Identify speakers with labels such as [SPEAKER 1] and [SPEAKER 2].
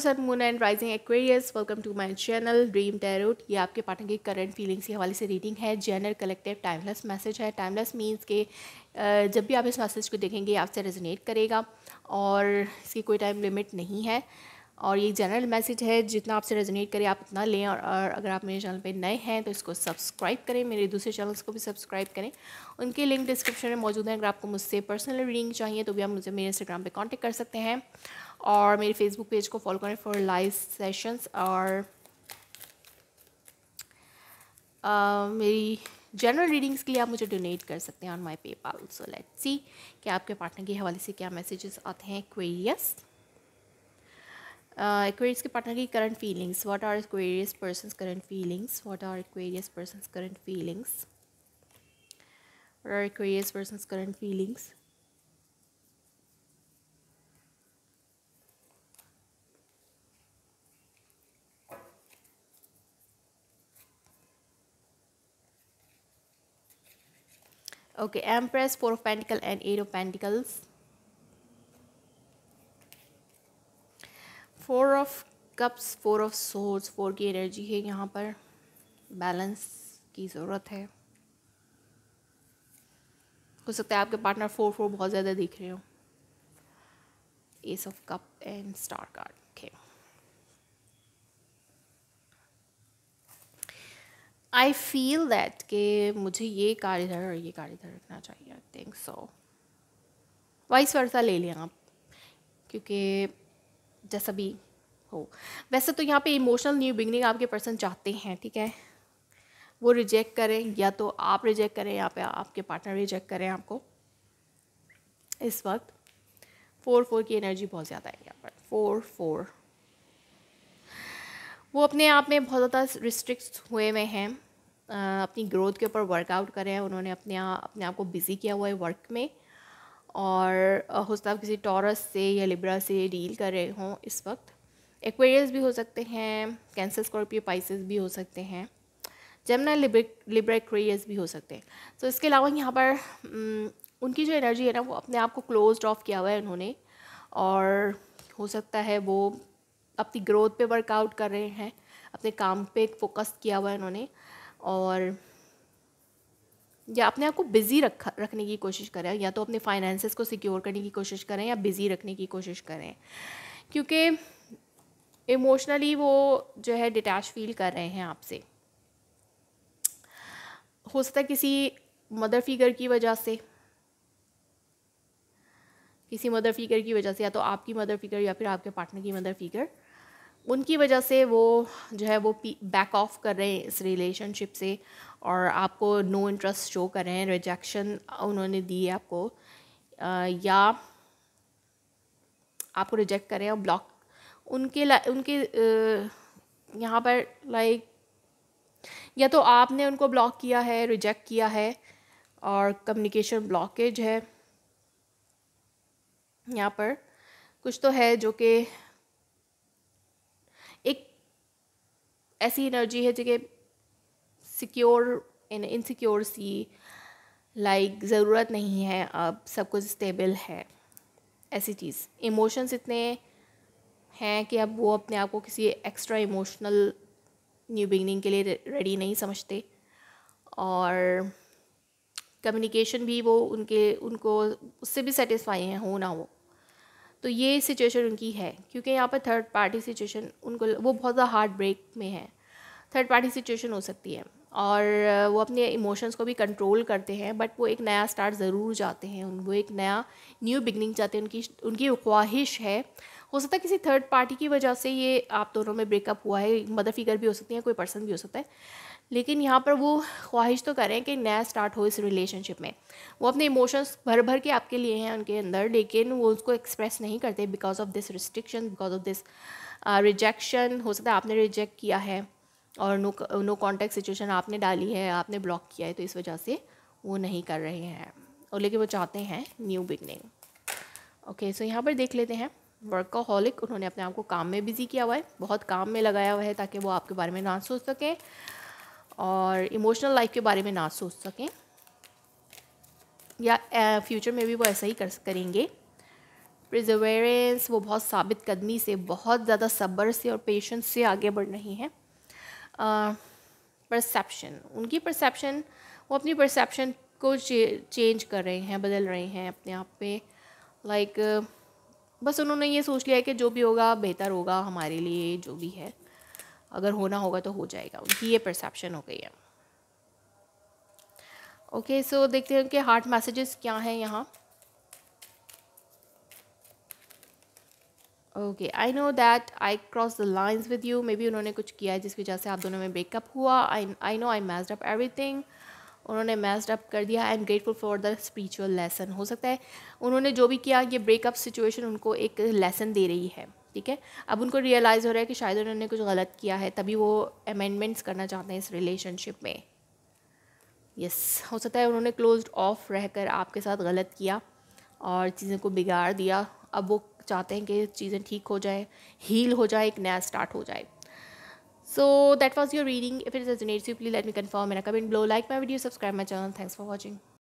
[SPEAKER 1] Sir moon and rising Aquarius welcome to my channel dream tarot ये आपके partner की current feelings के हवाले से रीडिंग है जेनर कलेक्टिव टाइमलेस मैसेज है टाइमलेस मींस के जब भी आप इस मैसेज को देखेंगे आपसे रेजोनेट करेगा और इसकी कोई टाइम लिमिट नहीं है और ये जनरल मैसेज है जितना आपसे रेजोनेट करे आप उतना लें और, और अगर आप मेरे चैनल पे नए हैं तो इसको सब्सक्राइब करें मेरे दूसरे चैनल्स को भी सब्सक्राइब करें उनके लिंक डिस्क्रिप्शन में मौजूद हैं अगर आपको मुझसे पर्सनल रीडिंग चाहिए तो भी आप मुझे मेरे इंस्टाग्राम पर कॉन्टेक्ट कर सकते हैं और मेरे फेसबुक पेज को फॉलो करें फॉर लाइव सेशंस और आ, मेरी जनरल रीडिंग्स के लिए आप मुझे डोनेट कर सकते हैं ऑन माई पे पाल सो लेट सी कि आपके पार्टनर के हवाले से क्या मैसेजेस आते हैं क्वेरियस एक्वेरियस के पार्टनर की current feelings what are Aquarius person current feelings what are Aquarius person current feelings are Aquarius person current feelings okay empress four of pentacle and eight of pentacles four of cups four of swords four की energy है यहाँ पर balance की ज़रूरत है हो सकता है आपके पार्टनर फोर फोर बहुत ज़्यादा दिख रहे हो ace of cup and star card okay I feel that के मुझे ये कार्ड इधर और ये कार्ड इधर रखना चाहिए I think so vice versa ले लें आप क्योंकि जैसा भी हो वैसे तो यहाँ पे इमोशनल न्यू बिगनिंग आपके पर्सन चाहते हैं ठीक है वो रिजेक्ट करें या तो आप रिजेक्ट करें या पे आपके पार्टनर रिजेक्ट करें आपको इस वक्त फोर फोर की एनर्जी बहुत ज़्यादा है यहाँ पर फोर फोर वो अपने आप में बहुत ज़्यादा रिस्ट्रिक्ट हुए हुए हैं अपनी ग्रोथ के ऊपर वर्कआउट करें उन्होंने अपने अपने आप को बिज़ी किया हुआ है वर्क में और है किसी टॉरस से या लिब्रा से डील कर रहे हों इस वक्त एक्वेरियस भी हो सकते हैं कैंसर स्कॉर्पियो पाइसिस भी हो सकते हैं जमना लिब्रा एक्वेरियस भी हो सकते हैं तो इसके अलावा यहाँ पर उनकी जो एनर्जी है ना वो अपने आप को क्लोज ऑफ किया हुआ है उन्होंने और हो सकता है वो अपनी ग्रोथ पे वर्कआउट कर रहे हैं अपने काम पे फोकस किया हुआ है उन्होंने और या अपने आप को बिज़ी रख रखने की कोशिश करें या तो अपने फाइनेंसेस को सिक्योर करने की कोशिश करें या बिज़ी रखने की कोशिश करें क्योंकि इमोशनली वो जो है डिटैच फील कर रहे हैं आपसे हो सकता है किसी मदर फिगर की वजह से किसी मदर फिगर की वजह से या तो आपकी मदर फिगर या फिर आपके पार्टनर की मदर फिगर उनकी वजह से वो जो है वो बैक ऑफ कर रहे हैं इस रिलेशनशिप से और आपको नो इंटरेस्ट शो कर रहे हैं रिजेक्शन उन्होंने दी है आपको आ, या आपको रिजेक्ट कर रहे हैं और ब्लॉक उनके उनके यहाँ पर लाइक या तो आपने उनको ब्लॉक किया है रिजेक्ट किया है और कम्युनिकेशन ब्लॉकेज है यहाँ पर कुछ तो है जो कि ऐसी एनर्जी है जगह secure in insecure see like ज़रूरत नहीं है अब सब कुछ स्टेबल है ऐसी चीज़ इमोशंस इतने हैं कि अब वो अपने आप को किसी एक्स्ट्रा इमोशनल न्यू बिगनिंग के लिए रेडी नहीं समझते और कम्युनिकेशन भी वो उनके उनको उससे भी सेटिस्फाई हैं हो ना हो तो ये सिचुएशन उनकी है क्योंकि यहाँ पर थर्ड पार्टी सिचुएशन उनको वो बहुत ज़्यादा हार्ट ब्रेक में है थर्ड पार्टी सिचुएशन हो सकती है और वो अपने इमोशंस को भी कंट्रोल करते हैं बट वो एक नया स्टार्ट ज़रूर जाते हैं वो एक नया न्यू बिगनिंग चाहते हैं उनकी उनकी ख्वाहिश है हो सकता है किसी थर्ड पार्टी की वजह से ये आप दोनों में ब्रेकअप हुआ है मदर फिगर भी हो सकती है कोई पर्सन भी हो सकता है लेकिन यहाँ पर वो ख्वाहिश तो करें कि नया स्टार्ट हो इस रिलेशनशिप में वो अपने इमोशंस भर भर के आपके लिए हैं उनके अंदर लेकिन वो उसको एक्सप्रेस नहीं करते because of this restriction because of this rejection हो सकता है आपने रिजेक्ट किया है और नो नो कॉन्टेक्ट सिचुएशन आपने डाली है आपने ब्लॉक किया है तो इस वजह से वो नहीं कर रहे हैं और लेकिन वो चाहते हैं न्यू बिगनिंग ओके सो यहाँ पर देख लेते हैं वर्कहॉलिक उन्होंने अपने आप को काम में बिज़ी किया हुआ है बहुत काम में लगाया हुआ है ताकि वो आपके बारे में ना सोच सकें और इमोशनल लाइफ के बारे में ना सोच सकें या फ्यूचर में भी वो ऐसा ही कर करेंगे प्रिजर्वेरेंस वो बहुत साबित कदमी से बहुत ज़्यादा सब्र से और पेशेंस से आगे बढ़ रही हैं परसेप्शन उनकी परसेप्शन वो अपनी परसेप्शन को चेंज कर रहे हैं बदल रहे हैं अपने आप पे लाइक like, बस उन्होंने ये सोच लिया है कि जो भी होगा बेहतर होगा हमारे लिए जो भी है अगर होना होगा तो हो जाएगा उनकी ये परसेप्शन हो गई है ओके सो देखते हैं कि हार्ट मैसेजेस क्या हैं यहाँ okay I know that I cross the lines with you may be उन्होंने कुछ किया है जिसकी वजह से आप दोनों में ब्रेकअप हुआ I I know I messed up everything उन्होंने मैस्ड अप कर दिया I am grateful for the spiritual lesson हो सकता है उन्होंने जो भी किया ये ब्रेकअप सिचुएशन उनको एक लेसन दे रही है ठीक है अब उनको रियलाइज़ हो रहा है कि शायद उन्होंने कुछ गलत किया है तभी वो अमेंडमेंट्स करना चाहते हैं इस रिलेशनशिप में यस हो सकता है उन्होंने क्लोज ऑफ रहकर आपके साथ गलत किया और चीज़ों को बिगाड़ दिया अब वो चाहते हैं कि चीज़ें ठीक हो जाए हील हो जाए एक नया स्टार्ट हो जाए so that was your reading if it is you, please let me confirm in a comment below. Like my video, subscribe my channel. Thanks